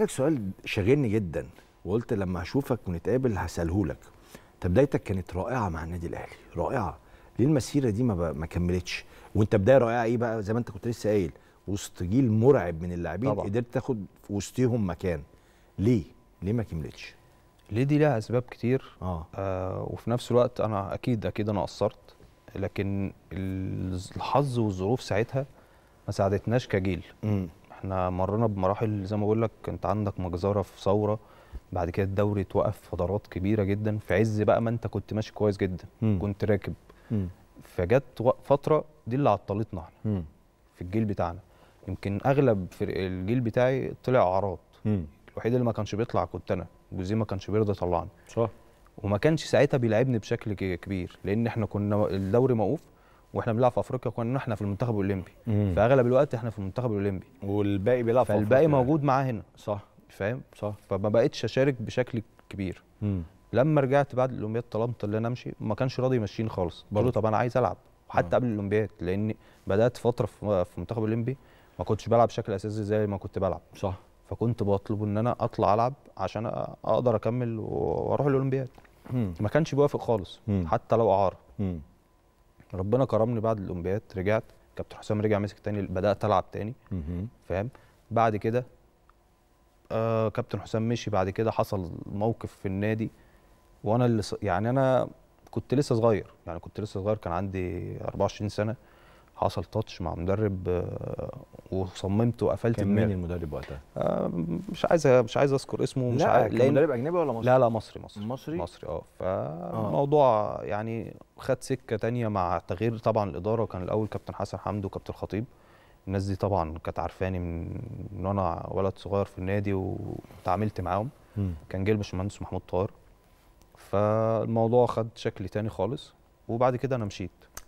لك سؤال شاغلني جدا وقلت لما هشوفك ونتقابل هساله لك انت بدايتك كانت رائعه مع النادي الاهلي رائعه ليه المسيره دي ما, ما كملتش وانت بدايه رائعه ايه بقى زي ما انت كنت لسه قايل وسط جيل مرعب من اللاعبين قدرت تاخد وسطهم مكان ليه ليه ما كملتش ليه دي لها اسباب كتير آه. آه وفي نفس الوقت انا اكيد اكيد انا قصرت لكن الحظ والظروف ساعتها ما ساعدتناش كجيل م. احنا مرنا بمراحل زي ما بقول لك انت عندك مجزره في ثوره بعد كده الدوري اتوقف فترات كبيره جدا في عز بقى ما انت كنت ماشي كويس جدا مم. كنت راكب فجت فتره دي اللي عطلتنا احنا مم. في الجيل بتاعنا يمكن اغلب الجيل بتاعي طلع اعراض الوحيد اللي ما كانش بيطلع كنت انا جوزيه ما كانش بيرضى يطلعني صح وما كانش ساعتها بيلعبني بشكل كبير لان احنا كنا الدوري موقوف واحنا بنلعب في افريقيا كنا احنا في المنتخب الاولمبي في اغلب الوقت احنا في المنتخب الاولمبي والباقي بيلعب في فالباقي موجود معاه هنا صح فاهم صح فما بقتش اشارك بشكل كبير مم. لما رجعت بعد الاولمبياد طلبت ان انا امشي ما كانش راضي يمشيني خالص برضه طب انا عايز العب وحتى اه. قبل الاولمبياد لان بدات فتره في المنتخب الاولمبي ما كنتش بلعب بشكل اساسي زي ما كنت بلعب صح فكنت بطلب ان انا اطلع العب عشان اقدر اكمل واروح الاولمبياد ما كانش بيوافق خالص مم. حتى لو اعاره ربنا كرمني بعد الاولمبياد رجعت كابتن حسام رجع مسك تاني بدات العب تاني فاهم بعد كده آه كابتن حسام مشي بعد كده حصل موقف في النادي وانا اللي يعني انا كنت لسه صغير يعني كنت لسه صغير كان عندي 24 سنه حصل تاتش مع مدرب آه، وصممت وقفلت كان مين المدرب وقتها؟ آه، مش عايز مش عايز اذكر اسمه مش لا عايز كان مدرب اجنبي ولا مصري؟ لا لا مصري مصري مصري مصري اه, آه. فالموضوع آه. يعني خد سكه تانية مع تغيير طبعا الاداره كان الاول كابتن حسن حمدو وكابتن خطيب الناس دي طبعا كانت عارفاني من وانا ولد صغير في النادي وتعاملت معاهم م. كان جيل باشمهندس محمود طاهر فالموضوع خد شكل تاني خالص وبعد كده انا مشيت